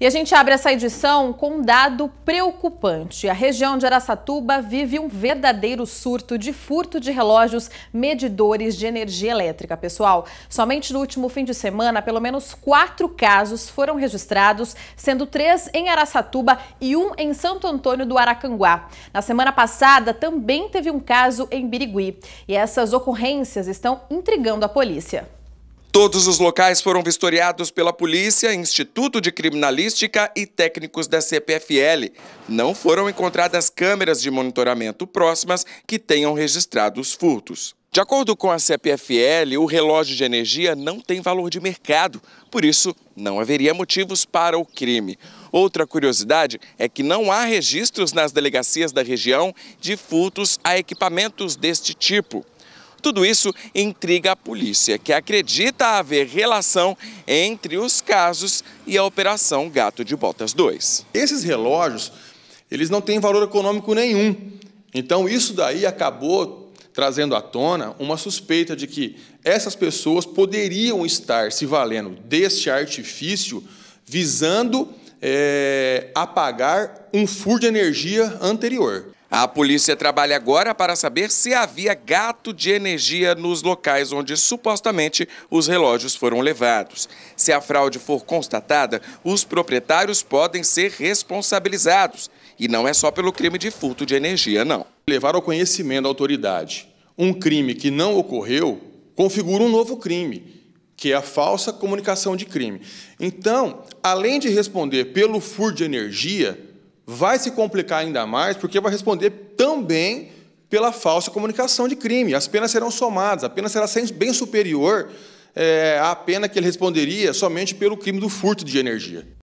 E a gente abre essa edição com um dado preocupante. A região de Araçatuba vive um verdadeiro surto de furto de relógios medidores de energia elétrica. Pessoal, somente no último fim de semana, pelo menos quatro casos foram registrados, sendo três em Araçatuba e um em Santo Antônio do Aracanguá. Na semana passada, também teve um caso em Birigui. E essas ocorrências estão intrigando a polícia. Todos os locais foram vistoriados pela polícia, Instituto de Criminalística e técnicos da CPFL. Não foram encontradas câmeras de monitoramento próximas que tenham registrado os furtos. De acordo com a CPFL, o relógio de energia não tem valor de mercado, por isso não haveria motivos para o crime. Outra curiosidade é que não há registros nas delegacias da região de furtos a equipamentos deste tipo. Tudo isso intriga a polícia, que acredita haver relação entre os casos e a Operação Gato de Botas 2. Esses relógios, eles não têm valor econômico nenhum. Então, isso daí acabou trazendo à tona uma suspeita de que essas pessoas poderiam estar se valendo deste artifício visando é, apagar um furo de energia anterior. A polícia trabalha agora para saber se havia gato de energia nos locais onde supostamente os relógios foram levados. Se a fraude for constatada, os proprietários podem ser responsabilizados. E não é só pelo crime de furto de energia, não. Levar ao conhecimento da autoridade um crime que não ocorreu configura um novo crime, que é a falsa comunicação de crime. Então, além de responder pelo furto de energia, vai se complicar ainda mais, porque vai responder também pela falsa comunicação de crime. As penas serão somadas, a pena será bem superior eh, à pena que ele responderia somente pelo crime do furto de energia.